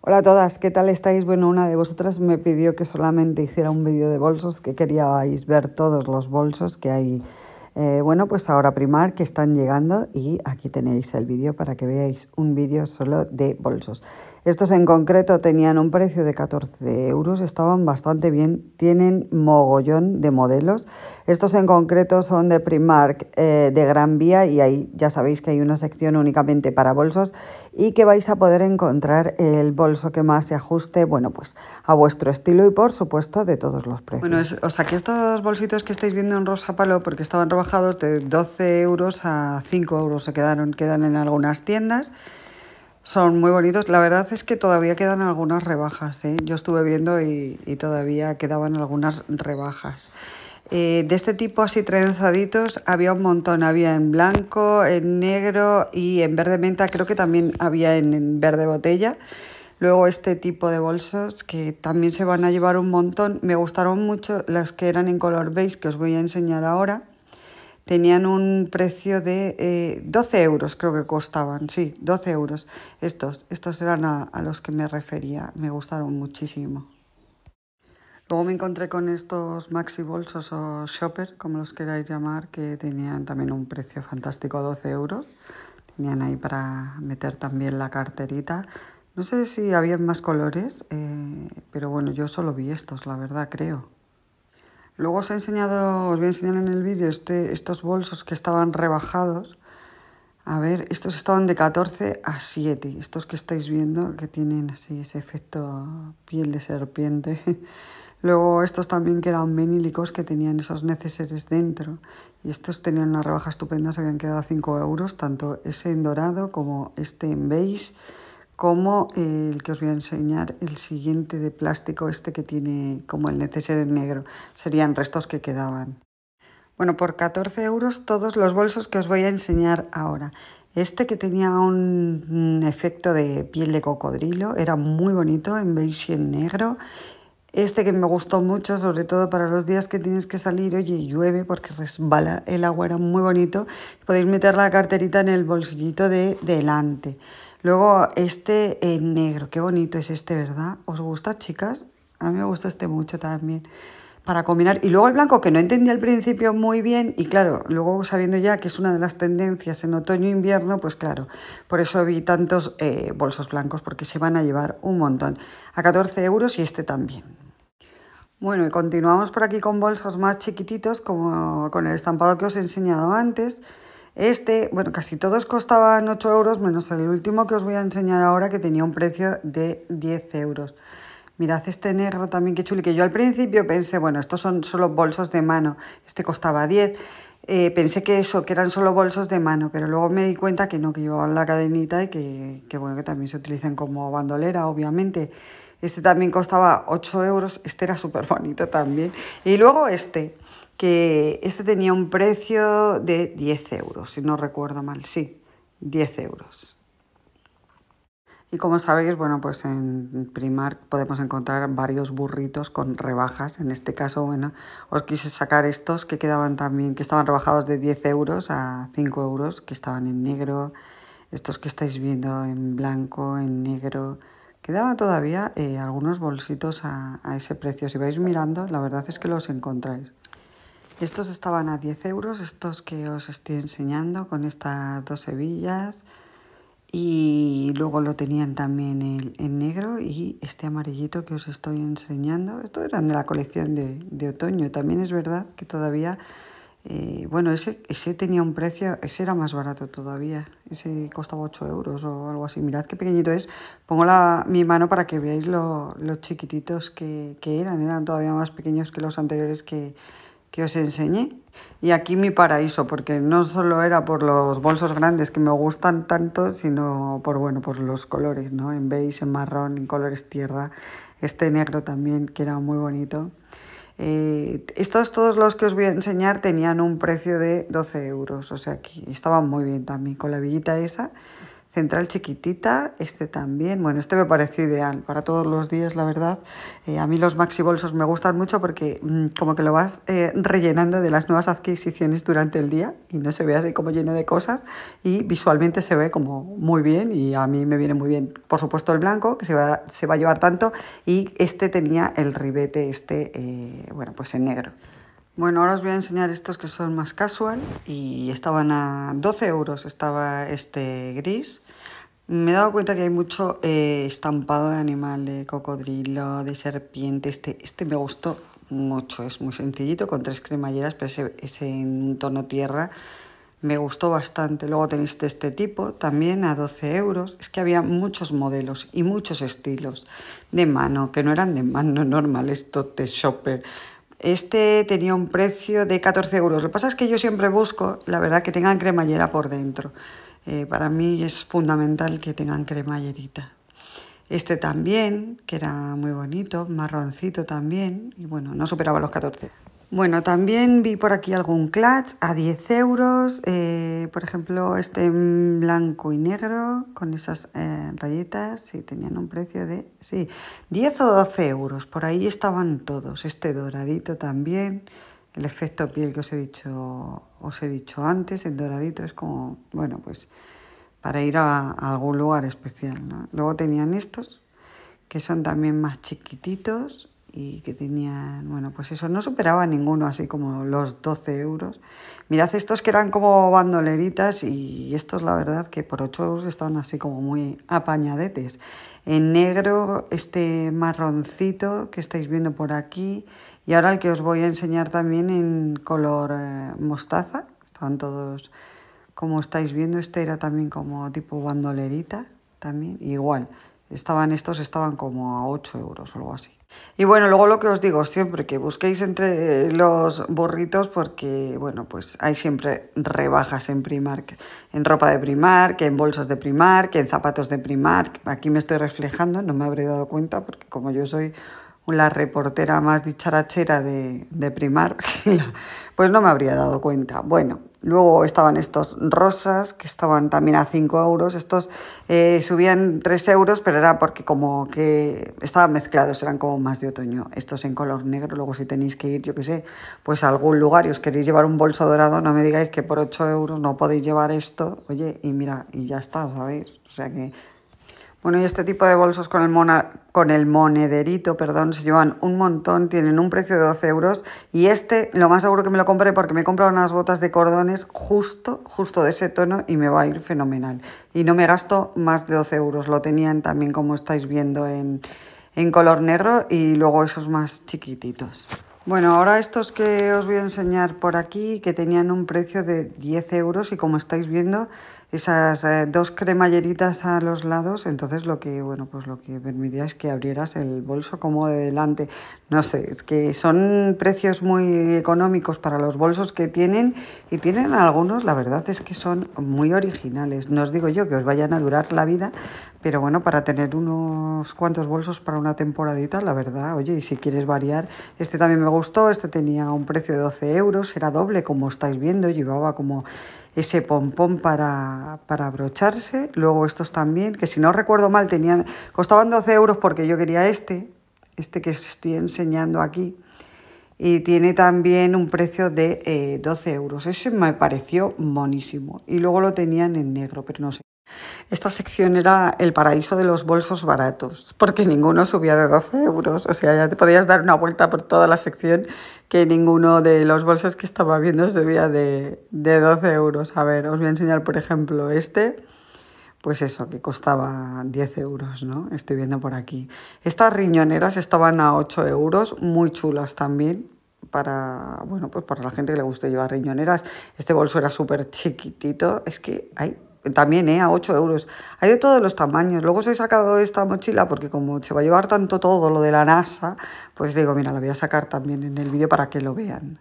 Hola a todas, ¿qué tal estáis? Bueno, una de vosotras me pidió que solamente hiciera un vídeo de bolsos, que queríais ver todos los bolsos que hay. Eh, bueno, pues ahora primar que están llegando y aquí tenéis el vídeo para que veáis un vídeo solo de bolsos. Estos en concreto tenían un precio de 14 euros, estaban bastante bien, tienen mogollón de modelos. Estos en concreto son de Primark eh, de Gran Vía y ahí ya sabéis que hay una sección únicamente para bolsos y que vais a poder encontrar el bolso que más se ajuste, bueno, pues a vuestro estilo y por supuesto de todos los precios. Bueno, o sea estos bolsitos que estáis viendo en rosa palo, porque estaban rebajados de 12 euros a 5 euros, se quedaron, quedan en algunas tiendas. Son muy bonitos. La verdad es que todavía quedan algunas rebajas. ¿eh? Yo estuve viendo y, todavía quedaban algunas rebajas. Eh, de este tipo así trenzaditos había un montón. Había en blanco, en negro y en verde menta. Creo que también había en verde botella. Luego este tipo de bolsos que también se van a llevar un montón. Me gustaron mucho las que eran en color beige que os voy a enseñar ahora tenían un precio de 12 eh, euros, creo que costaban, sí, 12 euros. Estos, estos eran a, los que me refería, me gustaron muchísimo. Luego me encontré con estos maxi bolsos o shopper, como los queráis llamar, que tenían también un precio fantástico, 12 euros. Tenían ahí para meter también la carterita. No sé si había más colores, eh, pero bueno, yo solo vi estos, la verdad, creo. Luego os he enseñado, os voy a enseñar en el vídeo este, estos bolsos que estaban rebajados. A ver, estos estaban de 14 a 7. Estos que estáis viendo que tienen así ese efecto piel de serpiente. Luego estos también que eran menílicos que tenían esos neceseres dentro. Y estos tenían una rebaja estupenda, se habían quedado a 5 euros, tanto ese en dorado como este en beige como eh, el que os voy a enseñar, el siguiente de plástico, este que tiene como el neceser en negro. Serían restos que quedaban. Bueno, por 14 euros todos los bolsos que os voy a enseñar ahora. Este que tenía un efecto de piel de cocodrilo, era muy bonito en beige y en negro. Este que me gustó mucho, sobre todo para los días que tienes que salir, oye, llueve porque resbala el agua, era muy bonito. Podéis meter la carterita en el bolsillito de delante. Luego este eh, negro, qué bonito es este, ¿verdad? ¿Os gusta, chicas? A mí me gusta este mucho también para combinar. Y luego el blanco, que no entendí al principio muy bien, y claro, luego sabiendo ya que es una de las tendencias en otoño-invierno, e pues claro, por eso vi tantos eh, bolsos blancos, porque se van a llevar un montón. A 14 euros y este también. Bueno, y continuamos por aquí con bolsos más chiquititos, como con el estampado que os he enseñado antes. Este, bueno, casi todos costaban 8 euros, menos el último que os voy a enseñar ahora que tenía un precio de 10 euros. Mirad este negro también, qué chulo, que yo al principio pensé, bueno, estos son solo bolsos de mano, este costaba 10. Eh, pensé que eso, que eran solo bolsos de mano, pero luego me di cuenta que no, que llevaban la cadenita y que, que bueno, que también se utilizan como bandolera, obviamente. Este también costaba 8 euros, este era súper bonito también. Y luego este, que este tenía un precio de 10 euros, si no recuerdo mal, sí, 10 euros. Y como sabéis, bueno, pues en Primark podemos encontrar varios burritos con rebajas. En este caso, bueno, os quise sacar estos que quedaban también, que estaban rebajados de 10 euros a 5 euros, que estaban en negro, estos que estáis viendo en blanco, en negro. Quedaban todavía eh, algunos bolsitos a ese precio. Si vais mirando, la verdad es que los encontráis. Estos estaban a 10 euros, estos que os estoy enseñando con estas dos hebillas. Y luego lo tenían también en negro y este amarillito que os estoy enseñando. Estos eran de la colección de, otoño. También es verdad que todavía, eh, bueno, ese, ese tenía un precio, ese era más barato todavía. Ese costaba 8 euros o algo así. Mirad qué pequeñito es. Pongo la, mi mano para que veáis lo, los chiquititos que eran. Eran todavía más pequeños que los anteriores que, que os enseñé. Y aquí mi paraíso, porque no solo era por los bolsos grandes que me gustan tanto, sino por, bueno, por los colores, ¿no? En beige, en marrón, en colores tierra, este negro también, que era muy bonito. Eh, estos, todos los que os voy a enseñar, tenían un precio de 12 euros, o sea que estaban muy bien también con la villita esa central chiquitita, este también, bueno, este me parece ideal para todos los días, la verdad. Eh, a mí los maxi bolsos me gustan mucho porque mm, como que lo vas eh, rellenando de las nuevas adquisiciones durante el día y no se ve así como lleno de cosas y visualmente se ve como muy bien y a mí me viene muy bien. Por supuesto el blanco, que se va, a llevar tanto y este tenía el ribete este, eh, bueno, pues en negro. Bueno, ahora os voy a enseñar estos que son más casual y estaban a 12 euros, estaba este gris. Me he dado cuenta que hay mucho eh, estampado de animal, de cocodrilo, de serpiente. Este, este me gustó mucho, es muy sencillito, con tres cremalleras, pero ese, en tono tierra me gustó bastante. Luego tenéis este tipo, también a 12 euros. Es que había muchos modelos y muchos estilos de mano, que no eran de mano normal, esto de shopper este tenía un precio de 14 euros. Lo que pasa es que yo siempre busco, la verdad, que tengan cremallera por dentro. Eh, para mí es fundamental que tengan cremallerita. Este también, que era muy bonito, marroncito también, y bueno, no superaba los 14. Bueno, también vi por aquí algún clutch a 10 euros, eh, por ejemplo este blanco y negro con esas rayetas, eh, rayitas, sí, tenían un precio de, sí, 10 o 12 euros, por ahí estaban todos, este doradito también, el efecto piel que os he dicho, os he dicho antes, el doradito es como, bueno, pues para ir a, a algún lugar especial, ¿no? Luego tenían estos, que son también más chiquititos, y que tenían, bueno, pues eso, no superaba ninguno, así como los 12 euros. Mirad estos que eran como bandoleritas y estos la verdad que por 8 euros estaban así como muy apañadetes. En negro este marroncito que estáis viendo por aquí y ahora el que os voy a enseñar también en color eh, mostaza, estaban todos como estáis viendo, este era también como tipo bandolerita, también igual. Estaban estos, estaban como a 8 euros o algo así. Y bueno, luego lo que os digo siempre, que busquéis entre los borritos, porque, bueno, pues hay siempre rebajas en Primark, en ropa de Primark, en bolsos de Primark, en zapatos de Primark. Aquí me estoy reflejando, no me habré dado cuenta porque como yo soy la reportera más dicharachera de, de primar, pues no me habría dado cuenta. Bueno, luego estaban estos rosas, que estaban también a 5 euros. Estos eh, subían 3 euros, pero era porque como que estaban mezclados, eran como más de otoño. Estos en color negro, luego si tenéis que ir, yo qué sé, pues a algún lugar y os queréis llevar un bolso dorado, no me digáis que por 8 euros no podéis llevar esto. Oye, y mira, y ya está, ¿sabéis? O sea que bueno, y este tipo de bolsos con el, con el monederito, perdón, se llevan un montón, tienen un precio de 12 euros. Y este, lo más seguro que me lo compré porque me he comprado unas botas de cordones justo, justo de ese tono y me va a ir fenomenal. Y no me gasto más de 12 euros, lo tenían también como estáis viendo en, en color negro y luego esos más chiquititos. Bueno, ahora estos que os voy a enseñar por aquí, que tenían un precio de 10 euros y como estáis viendo esas eh, dos cremalleritas a los lados, entonces lo que, bueno, pues lo que permitía es que abrieras el bolso como de delante. No sé, es que son precios muy económicos para los bolsos que tienen y tienen algunos, la verdad es que son muy originales. No os digo yo que os vayan a durar la vida, pero bueno, para tener unos cuantos bolsos para una temporadita, la verdad, oye, y si quieres variar, este también me gustó, este tenía un precio de 12 euros, era doble, como estáis viendo, llevaba como ese pompón para, para abrocharse. Luego estos también, que si no recuerdo mal, tenían, costaban 12 euros porque yo quería este, este que os estoy enseñando aquí. Y tiene también un precio de 12 eh, euros. Ese me pareció monísimo. Y luego lo tenían en negro, pero no sé. Esta sección era el paraíso de los bolsos baratos, porque ninguno subía de 12 euros. O sea, ya te podías dar una vuelta por toda la sección que ninguno de los bolsos que estaba viendo subía de, de 12 euros. A ver, os voy a enseñar, por ejemplo, este. Pues eso, que costaba 10 euros, ¿no? Estoy viendo por aquí. Estas riñoneras estaban a 8 euros, muy chulas también, para, bueno, pues para la gente que le guste llevar riñoneras. Este bolso era súper chiquitito. Es que hay también, ¿eh? A 8 euros. Hay de todos los tamaños. Luego os he sacado esta mochila porque como se va a llevar tanto todo lo de la NASA, pues digo, mira, la voy a sacar también en el vídeo para que lo vean.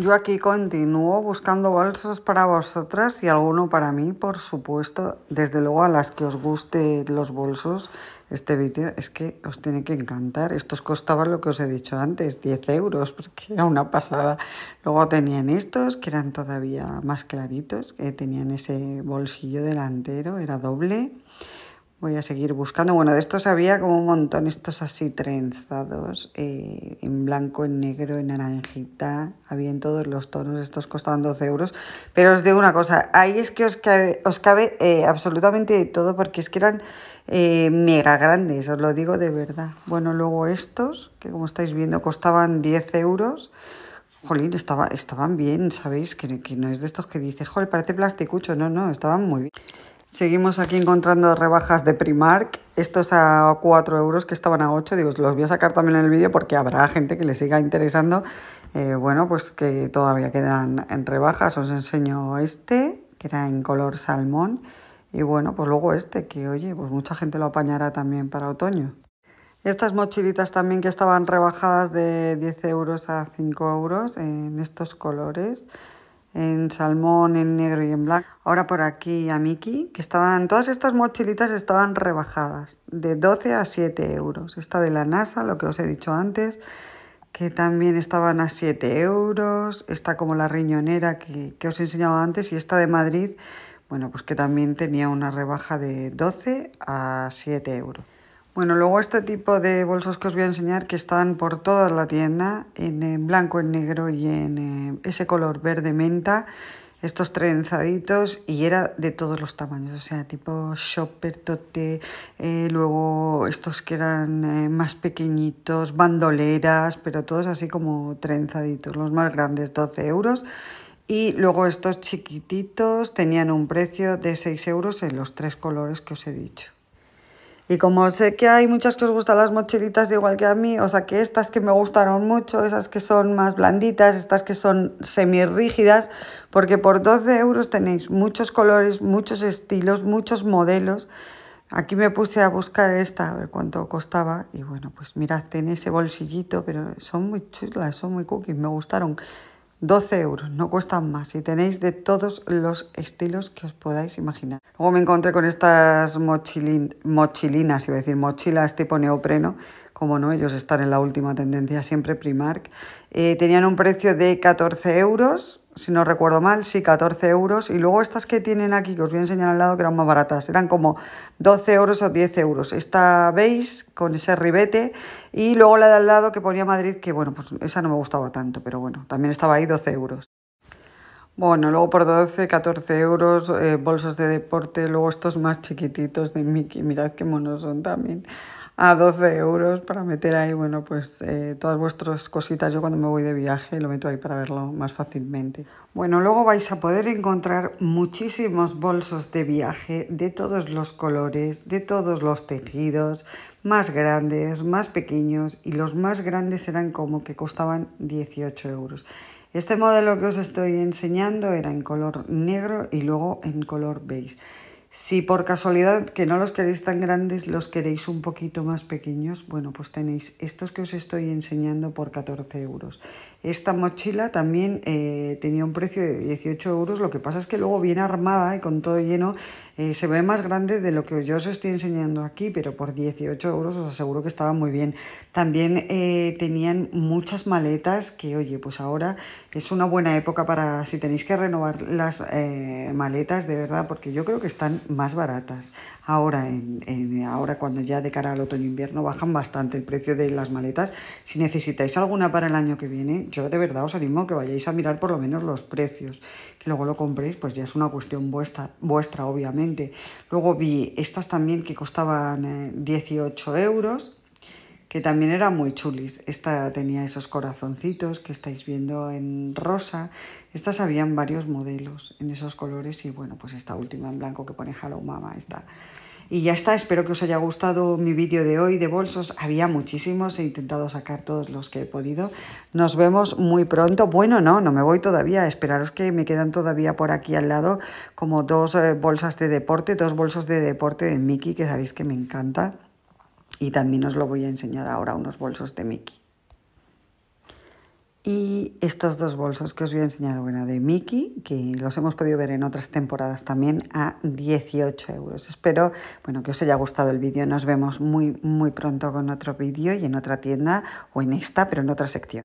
Yo aquí continúo buscando bolsos para vosotras y alguno para mí, por supuesto. Desde luego a las que os gusten los bolsos, este vídeo es que os tiene que encantar. Estos costaban lo que os he dicho antes, 10 euros, porque era una pasada. Luego tenían estos, que eran todavía más claritos, que tenían ese bolsillo delantero, era doble. Voy a seguir buscando. Bueno, de estos había como un montón, estos así trenzados, eh, en blanco, en negro, en naranjita. Había en todos los tonos, estos costaban 12 euros. Pero os digo una cosa, ahí es que os cabe, eh, absolutamente de todo, porque es que eran eh, mega grandes, os lo digo de verdad. Bueno, luego estos, que como estáis viendo costaban 10 euros. Jolín, estaba, estaban bien, ¿sabéis? Que, no es de estos que dice, jol, parece plasticucho. No, no, estaban muy bien. Seguimos aquí encontrando rebajas de Primark. Estos a 4 euros que estaban a 8. Digo, los voy a sacar también en el vídeo porque habrá gente que le siga interesando. Eh, bueno, pues que todavía quedan en rebajas. Os enseño este, que era en color salmón. Y bueno, pues luego este, que oye, pues mucha gente lo apañará también para otoño. Estas mochilitas también que estaban rebajadas de 10 euros a 5 euros en estos colores, en salmón, en negro y en blanco. Ahora por aquí a Miki, que estaban, todas estas mochilitas estaban rebajadas de 12 a 7 euros. Esta de la NASA, lo que os he dicho antes, que también estaban a 7 euros. Esta como la riñonera que, que os he enseñado antes y esta de Madrid bueno, pues que también tenía una rebaja de 12 a 7 euros. Bueno, luego este tipo de bolsos que os voy a enseñar que están por toda la tienda, en, eh, blanco, en negro y en eh, ese color verde menta, estos trenzaditos y era de todos los tamaños, o sea, tipo shopper, tote, eh, luego estos que eran más pequeñitos, bandoleras, pero todos así como trenzaditos, los más grandes 12 euros y luego estos chiquititos tenían un precio de 6 euros en los tres colores que os he dicho. Y como sé que hay muchas que os gustan las mochilitas de igual que a mí, o sea que estas que me gustaron mucho, esas que son más blanditas, estas que son semirrígidas, porque por 12 euros tenéis muchos colores, muchos estilos, muchos modelos. Aquí me puse a buscar esta, a ver cuánto costaba. Y bueno, pues mirad, tiene ese bolsillito, pero son muy chulas, son muy cookies, me gustaron. 12 euros, no cuestan más y tenéis de todos los estilos que os podáis imaginar. Luego me encontré con estas mochilin, mochilinas, iba a decir mochilas tipo neopreno, como no, ellos están en la última tendencia siempre Primark. Eh, tenían un precio de 14 euros, si no recuerdo mal, sí, 14 euros. Y luego estas que tienen aquí, que os voy a enseñar al lado, que eran más baratas, eran como 12 euros o 10 euros. Esta veis con ese ribete. Y luego la de al lado que ponía Madrid, que bueno, pues esa no me gustaba tanto, pero bueno, también estaba ahí 12 euros. Bueno, luego por 12, 14 euros, eh, bolsos de deporte, luego estos más chiquititos de Mickey, mirad qué monos son también a 12 euros para meter ahí, bueno, pues eh, todas vuestras cositas. Yo cuando me voy de viaje lo meto ahí para verlo más fácilmente. Bueno, luego vais a poder encontrar muchísimos bolsos de viaje de todos los colores, de todos los tejidos, más grandes, más pequeños y los más grandes eran como que costaban 18 euros. Este modelo que os estoy enseñando era en color negro y luego en color beige. Si por casualidad que no los queréis tan grandes, los queréis un poquito más pequeños, bueno, pues tenéis estos que os estoy enseñando por 14 euros. Esta mochila también eh, tenía un precio de 18 euros, lo que pasa es que luego viene armada y con todo lleno se ve más grande de lo que yo os estoy enseñando aquí, pero por 18 euros os aseguro que estaba muy bien. También eh, tenían muchas maletas que, oye, pues ahora es una buena época para si tenéis que renovar las eh, maletas, de verdad, porque yo creo que están más baratas. Ahora, ahora cuando ya de cara al otoño-invierno e bajan bastante el precio de las maletas. Si necesitáis alguna para el año que viene, yo de verdad os animo que vayáis a mirar por lo menos los precios luego lo compréis, pues ya es una cuestión vuestra, vuestra obviamente. Luego vi estas también que costaban 18 eh, euros, que también eran muy chulis. Esta tenía esos corazoncitos que estáis viendo en rosa. Estas habían varios modelos en esos colores y bueno, pues esta última en blanco que pone Hello Mama, está y ya está, espero que os haya gustado mi vídeo de hoy de bolsos. Había muchísimos, he intentado sacar todos los que he podido. Nos vemos muy pronto. Bueno, no, no me voy todavía. Esperaros que me quedan todavía por aquí al lado como dos eh, bolsas de deporte, dos bolsos de deporte de Mickey, que sabéis que me encanta. Y también os lo voy a enseñar ahora, unos bolsos de Mickey. Y estos dos bolsos que os voy a enseñar, bueno, de Mickey, que los hemos podido ver en otras temporadas también, a 18 euros. Espero, bueno, que os haya gustado el vídeo. Nos vemos muy, muy pronto con otro vídeo y en otra tienda o en esta, pero en otra sección.